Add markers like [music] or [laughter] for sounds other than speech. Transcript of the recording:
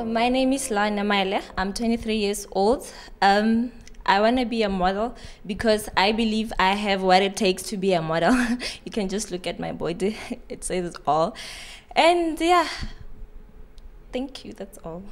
Uh, my name is Lana Maile. I'm 23 years old. Um, I want to be a model because I believe I have what it takes to be a model. [laughs] you can just look at my body, [laughs] it says it all. And yeah, thank you, that's all.